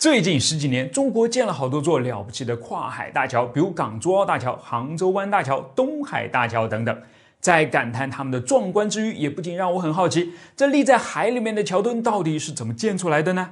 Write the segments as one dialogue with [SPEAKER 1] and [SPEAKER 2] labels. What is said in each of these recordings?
[SPEAKER 1] 最近十几年，中国建了好多座了不起的跨海大桥，比如港珠澳大桥、杭州湾大桥、东海大桥等等。在感叹他们的壮观之余，也不禁让我很好奇：这立在海里面的桥墩到底是怎么建出来的呢？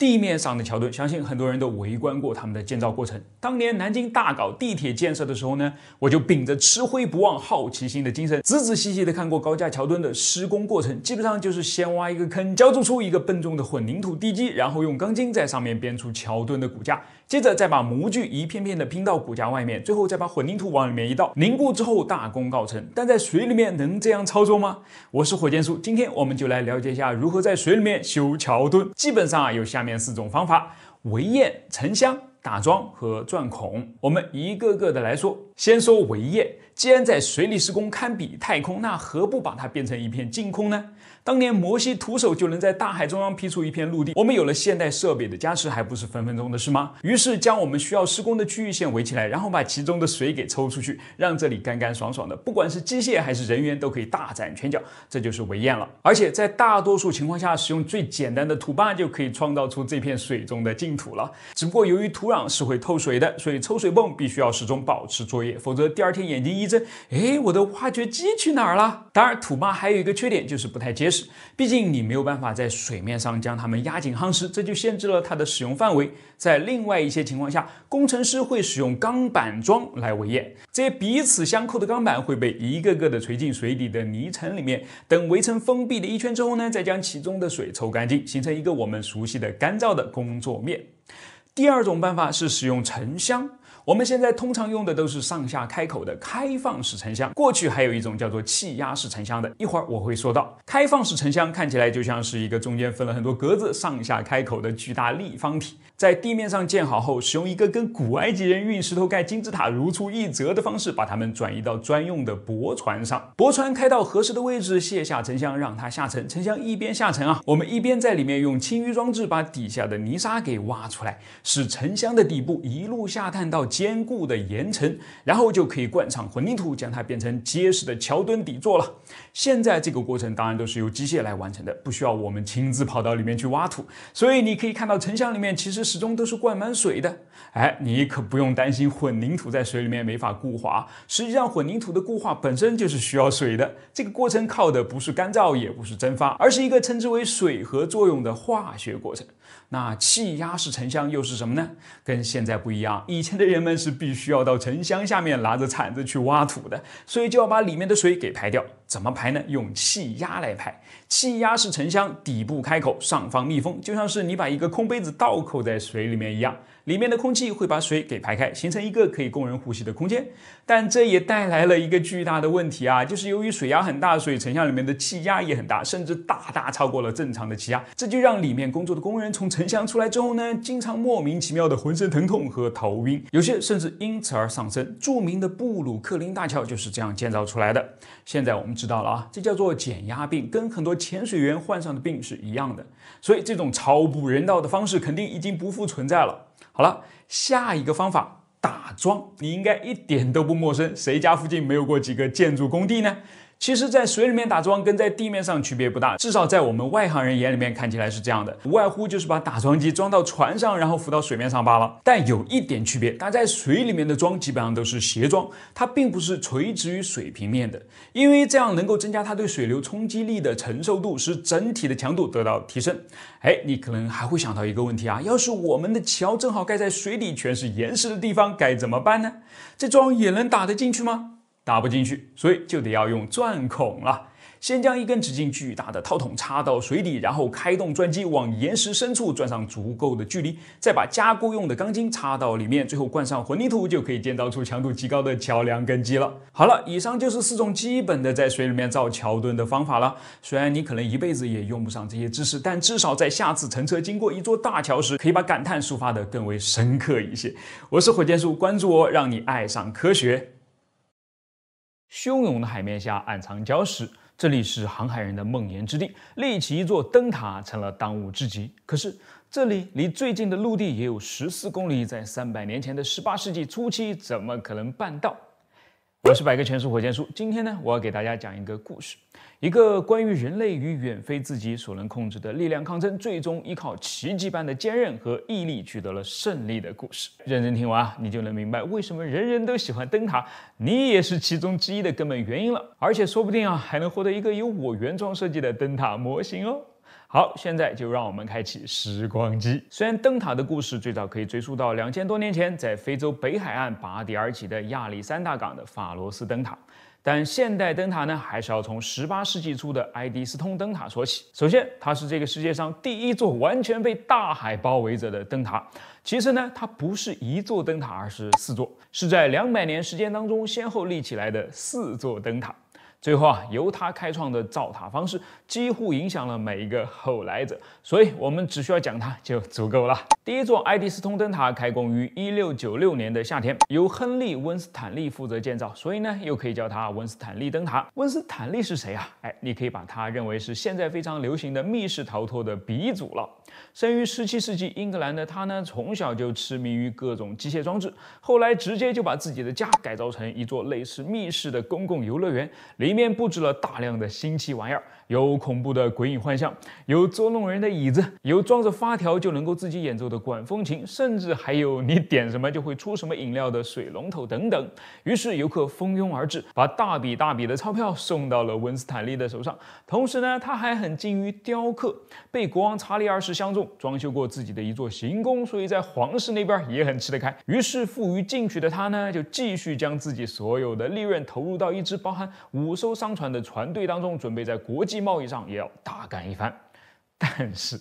[SPEAKER 1] 地面上的桥墩，相信很多人都围观过他们的建造过程。当年南京大搞地铁建设的时候呢，我就秉着吃灰不忘好奇心的精神，仔仔细细的看过高架桥墩的施工过程。基本上就是先挖一个坑，浇筑出一个笨重的混凝土地基，然后用钢筋在上面编出桥墩的骨架，接着再把模具一片片的拼到骨架外面，最后再把混凝土往里面一倒，凝固之后大功告成。但在水里面能这样操作吗？我是火箭叔，今天我们就来了解一下如何在水里面修桥墩。基本上啊，有下面。四种方法：围堰、沉箱、打桩和钻孔。我们一个个的来说。先说围堰，既然在水里施工堪比太空，那何不把它变成一片净空呢？当年摩西徒手就能在大海中央劈出一片陆地，我们有了现代设备的加持，还不是分分钟的事吗？于是将我们需要施工的区域线围起来，然后把其中的水给抽出去，让这里干干爽爽的。不管是机械还是人员，都可以大展拳脚，这就是围堰了。而且在大多数情况下，使用最简单的土坝就可以创造出这片水中的净土了。只不过由于土壤是会透水的，所以抽水泵必须要始终保持作业，否则第二天眼睛一睁，哎，我的挖掘机去哪儿了？当然，土坝还有一个缺点就是不太结实。毕竟你没有办法在水面上将它们压紧夯实，这就限制了它的使用范围。在另外一些情况下，工程师会使用钢板桩来围堰，这些彼此相扣的钢板会被一个个的垂进水底的泥层里面，等围成封闭的一圈之后呢，再将其中的水抽干净，形成一个我们熟悉的干燥的工作面。第二种办法是使用沉箱。我们现在通常用的都是上下开口的开放式沉箱，过去还有一种叫做气压式沉箱的，一会儿我会说到。开放式沉箱看起来就像是一个中间分了很多格子、上下开口的巨大立方体，在地面上建好后，使用一个跟古埃及人运石头盖金字塔如出一辙的方式，把它们转移到专用的驳船上。驳船开到合适的位置，卸下沉箱，让它下沉。沉箱一边下沉啊，我们一边在里面用清淤装置把底下的泥沙给挖出来，使沉箱的底部一路下探到。坚固的岩层，然后就可以灌上混凝土，将它变成结实的桥墩底座了。现在这个过程当然都是由机械来完成的，不需要我们亲自跑到里面去挖土。所以你可以看到沉箱里面其实始终都是灌满水的。哎，你可不用担心混凝土在水里面没法固化，实际上混凝土的固化本身就是需要水的。这个过程靠的不是干燥，也不是蒸发，而是一个称之为水合作用的化学过程。那气压式沉箱又是什么呢？跟现在不一样，以前的人。们是必须要到沉箱下面拿着铲子去挖土的，所以就要把里面的水给排掉。怎么排呢？用气压来排。气压是沉箱底部开口，上方密封，就像是你把一个空杯子倒扣在水里面一样。里面的空气会把水给排开，形成一个可以供人呼吸的空间。但这也带来了一个巨大的问题啊，就是由于水压很大，所以沉箱里面的气压也很大，甚至大大超过了正常的气压。这就让里面工作的工人从沉箱出来之后呢，经常莫名其妙的浑身疼痛和头晕，有些甚至因此而丧生。著名的布鲁克林大桥就是这样建造出来的。现在我们知道了啊，这叫做减压病，跟很多潜水员患上的病是一样的。所以这种超不人道的方式肯定已经不复存在了。好了，下一个方法打桩，你应该一点都不陌生。谁家附近没有过几个建筑工地呢？其实，在水里面打桩跟在地面上区别不大，至少在我们外行人眼里面看起来是这样的，无外乎就是把打桩机装到船上，然后浮到水面上罢了。但有一点区别，打在水里面的桩基本上都是斜桩，它并不是垂直于水平面的，因为这样能够增加它对水流冲击力的承受度，使整体的强度得到提升。哎，你可能还会想到一个问题啊，要是我们的桥正好盖在水底全是岩石的地方，该怎么办呢？这桩也能打得进去吗？打不进去，所以就得要用钻孔了。先将一根直径巨大的套筒插到水底，然后开动钻机往岩石深处钻上足够的距离，再把加固用的钢筋插到里面，最后灌上混凝土，就可以建造出强度极高的桥梁根基了。好了，以上就是四种基本的在水里面造桥墩的方法了。虽然你可能一辈子也用不上这些知识，但至少在下次乘车经过一座大桥时，可以把感叹抒发得更为深刻一些。我是火箭叔，关注我，让你爱上科学。汹涌的海面下暗藏礁石，这里是航海人的梦魇之地。立起一座灯塔成了当务之急。可是，这里离最近的陆地也有十四公里，在三百年前的十八世纪初期，怎么可能办到？我是百科全书火箭叔，今天呢，我要给大家讲一个故事，一个关于人类与远非自己所能控制的力量抗争，最终依靠奇迹般的坚韧和毅力取得了胜利的故事。认真听完啊，你就能明白为什么人人都喜欢灯塔，你也是其中之一的根本原因了。而且说不定啊，还能获得一个由我原创设计的灯塔模型哦。好，现在就让我们开启时光机。虽然灯塔的故事最早可以追溯到两千多年前，在非洲北海岸拔地而起的亚历山大港的法罗斯灯塔，但现代灯塔呢，还是要从十八世纪初的埃迪斯通灯塔说起。首先，它是这个世界上第一座完全被大海包围着的灯塔。其次呢，它不是一座灯塔，而是四座，是在两百年时间当中先后立起来的四座灯塔。最后啊，由他开创的造塔方式几乎影响了每一个后来者，所以我们只需要讲它就足够了。第一座爱迪斯通灯塔开工于一六九六年的夏天，由亨利·温斯坦利负责建造，所以呢，又可以叫它温斯坦利灯塔。温斯坦利是谁啊？哎，你可以把它认为是现在非常流行的密室逃脱的鼻祖了。生于十七世纪英格兰的他呢，从小就痴迷于各种机械装置，后来直接就把自己的家改造成一座类似密室的公共游乐园，里面布置了大量的新奇玩意儿，有恐怖的鬼影幻象，有捉弄人的椅子，有装着发条就能够自己演奏的管风琴，甚至还有你点什么就会出什么饮料的水龙头等等。于是游客蜂拥而至，把大笔大笔的钞票送到了文斯坦利的手上。同时呢，他还很精于雕刻，被国王查理二世相中。装修过自己的一座行宫，所以在皇室那边也很吃得开。于是，富于进取的他呢，就继续将自己所有的利润投入到一支包含五艘商船的船队当中，准备在国际贸易上也要大干一番。但是，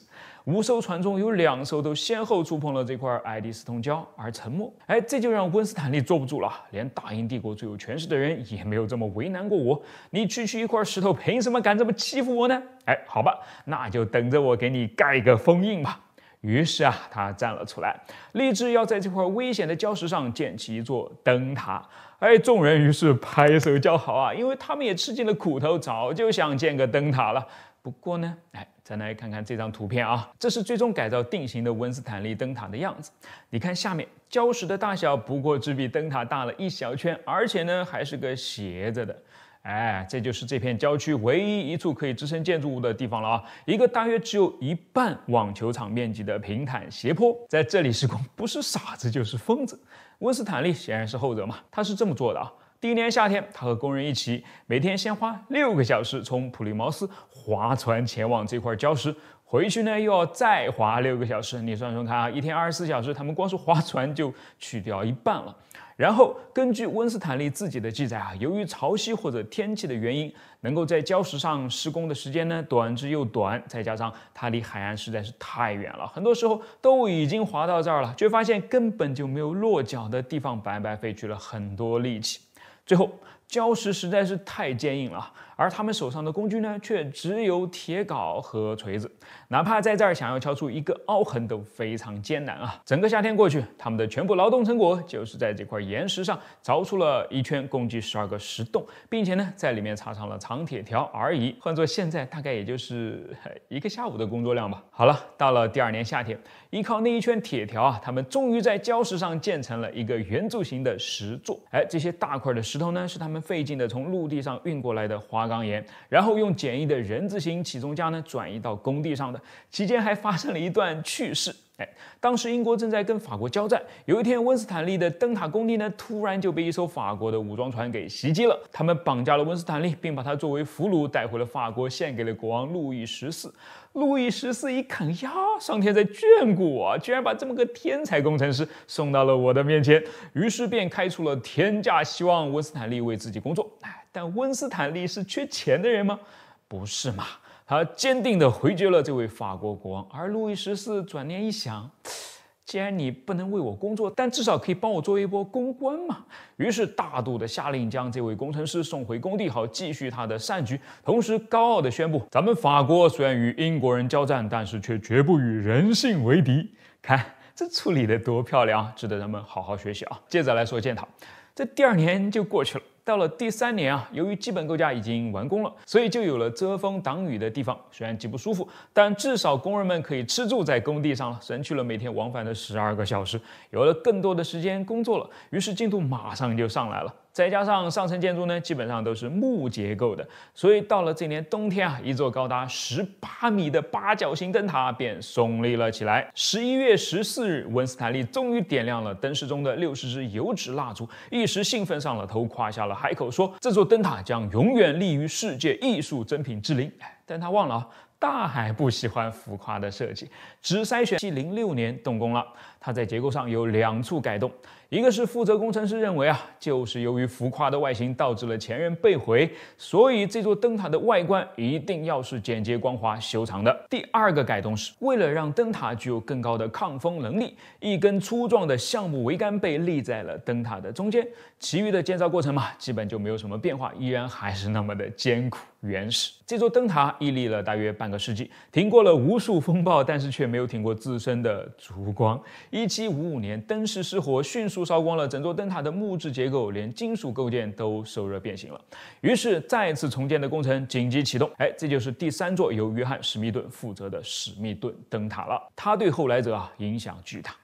[SPEAKER 1] 五艘船中有两艘都先后触碰了这块爱迪斯通礁而沉没。哎，这就让温斯坦利坐不住了。连大英帝国最有权势的人也没有这么为难过我。你区区一块石头，凭什么敢这么欺负我呢？哎，好吧，那就等着我给你盖个封印吧。于是啊，他站了出来，立志要在这块危险的礁石上建起一座灯塔。哎，众人于是拍手叫好啊，因为他们也吃尽了苦头，早就想建个灯塔了。不过呢，哎，再来看看这张图片啊，这是最终改造定型的温斯坦利灯塔的样子。你看下面礁石的大小，不过只比灯塔大了一小圈，而且呢还是个斜着的。哎，这就是这片郊区唯一一处可以支撑建筑物的地方了啊，一个大约只有一半网球场面积的平坦斜坡，在这里施工不是傻子就是疯子。温斯坦利显然是后者嘛，他是这么做的啊。第一年夏天，他和工人一起，每天先花六个小时从普利茅斯划船前往这块礁石，回去呢又要再划六个小时。你算算看啊，一天二十四小时，他们光是划船就去掉一半了。然后根据温斯坦利自己的记载啊，由于潮汐或者天气的原因，能够在礁石上施工的时间呢短之又短。再加上它离海岸实在是太远了，很多时候都已经划到这儿了，却发现根本就没有落脚的地方，白白费去了很多力气。最后，礁石实在是太坚硬了。而他们手上的工具呢，却只有铁镐和锤子，哪怕在这儿想要敲出一个凹痕都非常艰难啊！整个夏天过去，他们的全部劳动成果就是在这块岩石上凿出了一圈，共计十二个石洞，并且呢，在里面插上了长铁条而已。换作现在，大概也就是一个下午的工作量吧。好了，到了第二年夏天，依靠那一圈铁条啊，他们终于在礁石上建成了一个圆柱形的石座。哎，这些大块的石头呢，是他们费劲的从陆地上运过来的。滑钢岩，然后用简易的人字形起重架呢，转移到工地上的。期间还发生了一段趣事。当时英国正在跟法国交战。有一天，温斯坦利的灯塔工地呢，突然就被一艘法国的武装船给袭击了。他们绑架了温斯坦利，并把他作为俘虏带回了法国，献给了国王路易十四。路易十四一看呀，上天在眷顾我，居然把这么个天才工程师送到了我的面前，于是便开出了天价，希望温斯坦利为自己工作。哎，但温斯坦利是缺钱的人吗？不是嘛。他坚定地回绝了这位法国国王，而路易十四转念一想，既然你不能为我工作，但至少可以帮我做一波公关嘛。于是大度地下令将这位工程师送回工地，好继续他的善举。同时高傲地宣布：咱们法国虽然与英国人交战，但是却绝不与人性为敌。看这处理得多漂亮，值得人们好好学习啊！接着来说建塔，这第二年就过去了。到了第三年啊，由于基本构架已经完工了，所以就有了遮风挡雨的地方。虽然极不舒服，但至少工人们可以吃住在工地上了，省去了每天往返的十二个小时，有了更多的时间工作了。于是进度马上就上来了。再加上上层建筑呢，基本上都是木结构的，所以到了这年冬天啊，一座高达十八米的八角形灯塔便耸立了起来。十一月十四日，文斯坦利终于点亮了灯饰中的六十支油脂蜡烛，一时兴奋上了头，夸下了海口，说这座灯塔将永远立于世界艺术珍品之林。但他忘了，大海不喜欢浮夸的设计。只筛选。七零六年动工了，它在结构上有两处改动。一个是负责工程师认为啊，就是由于浮夸的外形导致了前任被毁，所以这座灯塔的外观一定要是简洁光滑、修长的。第二个改动是，为了让灯塔具有更高的抗风能力，一根粗壮的橡木桅杆被立在了灯塔的中间。其余的建造过程嘛，基本就没有什么变化，依然还是那么的艰苦原始。这座灯塔屹立了大约半个世纪，挺过了无数风暴，但是却没有挺过自身的烛光。一七五五年，灯室失火，迅速。烧光了，整座灯塔的木质结构，连金属构件都受热变形了。于是，再次重建的工程紧急启动。哎，这就是第三座由约翰·史密顿负责的史密顿灯塔了。他对后来者啊影响巨大。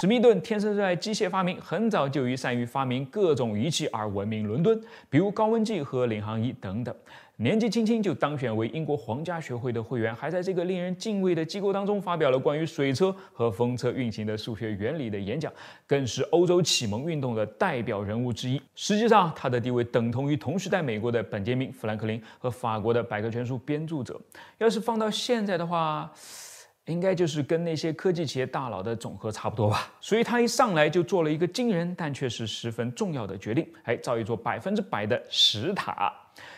[SPEAKER 1] 史密顿天生热爱机械发明，很早就以善于发明各种仪器而闻名伦敦，比如高温计和领航仪等等。年纪轻轻就当选为英国皇家学会的会员，还在这个令人敬畏的机构当中发表了关于水车和风车运行的数学原理的演讲，更是欧洲启蒙运动的代表人物之一。实际上，他的地位等同于同时代美国的本杰明·富兰克林和法国的百科全书编著者。要是放到现在的话，应该就是跟那些科技企业大佬的总和差不多吧。所以，他一上来就做了一个惊人但却是十分重要的决定：哎，造一座百分之百的石塔。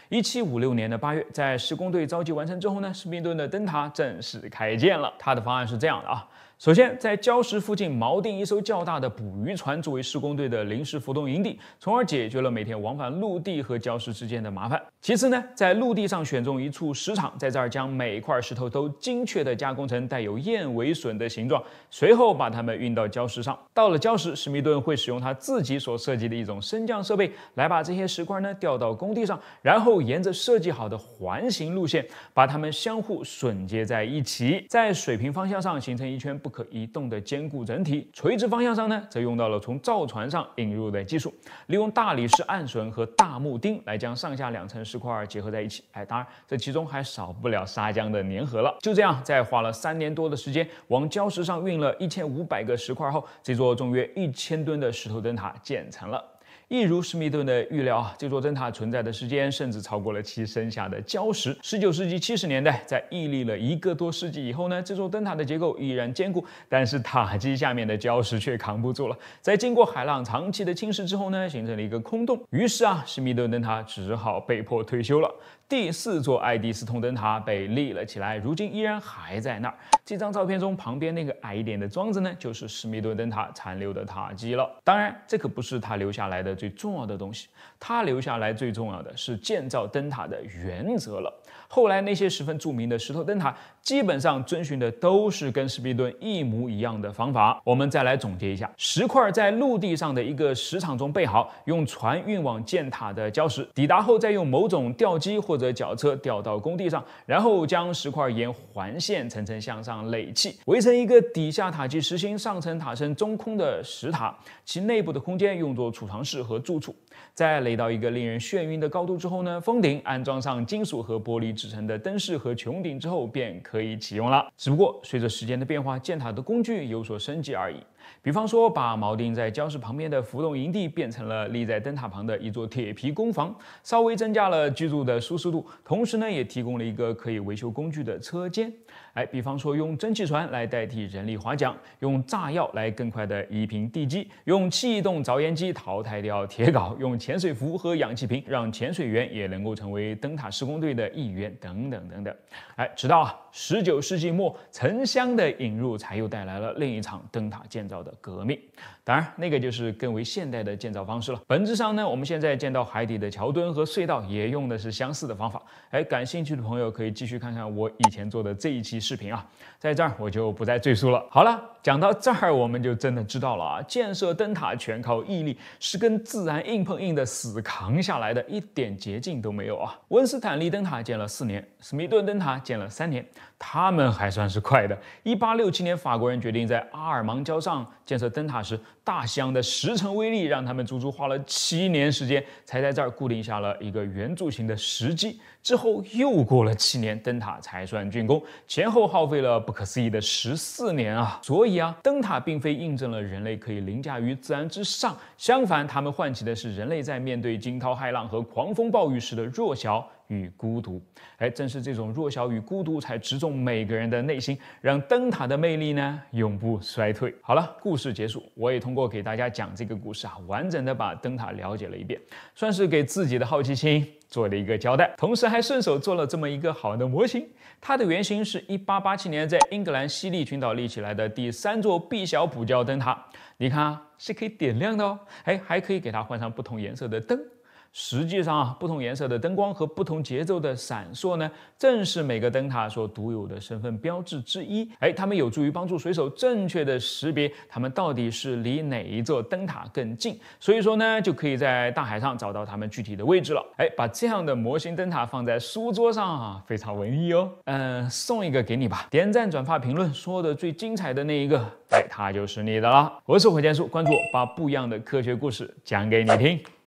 [SPEAKER 1] 一七五六年的八月，在施工队召集完成之后呢，施密顿的灯塔正式开建了。他的方案是这样的啊：首先，在礁石附近锚定一艘较大的捕鱼船作为施工队的临时浮动营地，从而解决了每天往返陆地和礁石之间的麻烦。其次呢，在陆地上选中一处石场，在这儿将每一块石头都精确地加工成带有燕尾榫的形状，随后把它们运到礁石上。到了礁石，史密顿会使用他自己所设计的一种升降设备来把这些石块呢吊到工地上。然后沿着设计好的环形路线，把它们相互榫接在一起，在水平方向上形成一圈不可移动的坚固整体。垂直方向上呢，则用到了从造船上引入的技术，利用大理石暗榫和大木钉来将上下两层石块结合在一起。哎，当然这其中还少不了砂浆的粘合了。就这样，在花了三年多的时间，往礁石上运了一千五百个石块后，这座重约一千吨的石头灯塔建成了。一如史密顿的预料啊，这座灯塔存在的时间甚至超过了其身下的礁石。十九世纪七十年代，在屹立了一个多世纪以后呢，这座灯塔的结构依然坚固，但是塔基下面的礁石却扛不住了。在经过海浪长期的侵蚀之后呢，形成了一个空洞。于是啊，史密顿灯塔只好被迫退休了。第四座爱迪斯通灯塔被立了起来，如今依然还在那儿。这张照片中旁边那个矮一点的桩子呢，就是史密顿灯塔残留的塔基了。当然，这可不是他留下来的最重要的东西，他留下来最重要的是建造灯塔的原则了。后来那些十分著名的石头灯塔，基本上遵循的都是跟史密顿一模一样的方法。我们再来总结一下：石块在陆地上的一个石场中备好，用船运往建塔的礁石，抵达后再用某种吊机或或者脚车吊到工地上，然后将石块沿环线层层向上垒砌，围成一个底下塔基实心、上层塔身中空的石塔，其内部的空间用作储藏室和住处。在垒到一个令人眩晕的高度之后呢，封顶安装上金属和玻璃制成的灯饰和穹顶之后便可以启用了。只不过随着时间的变化，建塔的工具有所升级而已。比方说，把锚定在礁石旁边的浮动营地变成了立在灯塔旁的一座铁皮工房，稍微增加了居住的舒适度，同时呢，也提供了一个可以维修工具的车间。哎，比方说用蒸汽船来代替人力划桨，用炸药来更快的移平地基，用气动凿岩机淘汰掉铁镐，用潜水服和氧气瓶让潜水员也能够成为灯塔施工队的一员，等等等等。哎，直到十九世纪末，沉箱的引入才又带来了另一场灯塔建造的革命。当然，那个就是更为现代的建造方式了。本质上呢，我们现在建造海底的桥墩和隧道也用的是相似的方法。哎，感兴趣的朋友可以继续看看我以前做的这一期。视频啊，在这儿我就不再赘述了。好了。讲到这儿，我们就真的知道了啊！建设灯塔全靠毅力，是跟自然硬碰硬的死扛下来的，一点捷径都没有啊！温斯坦利灯塔建了四年，史密顿灯塔建了三年，他们还算是快的。一八六七年，法国人决定在阿尔芒礁上建设灯塔时，大西洋的十成威力让他们足足花了七年时间，才在这儿固定下了一个圆柱形的石基。之后又过了七年，灯塔才算竣工，前后耗费了不可思议的十四年啊！所以。灯塔并非印证了人类可以凌驾于自然之上，相反，他们唤起的是人类在面对惊涛骇浪和狂风暴雨时的弱小与孤独。哎，正是这种弱小与孤独，才植中每个人的内心，让灯塔的魅力呢永不衰退。好了，故事结束，我也通过给大家讲这个故事啊，完整的把灯塔了解了一遍，算是给自己的好奇心做了一个交代，同时还顺手做了这么一个好的模型。它的原型是1887年在英格兰西利群岛立起来的第三座毕小普教灯塔。你看啊，是可以点亮的哦，哎，还可以给它换上不同颜色的灯。实际上啊，不同颜色的灯光和不同节奏的闪烁呢，正是每个灯塔所独有的身份标志之一。哎，它们有助于帮助水手正确的识别他们到底是离哪一座灯塔更近，所以说呢，就可以在大海上找到他们具体的位置了。哎，把这样的模型灯塔放在书桌上啊，非常文艺哦。嗯，送一个给你吧。点赞、转发、评论，说的最精彩的那一个，哎，它就是你的了。我是火箭叔，关注我，把不一样的科学故事讲给你听。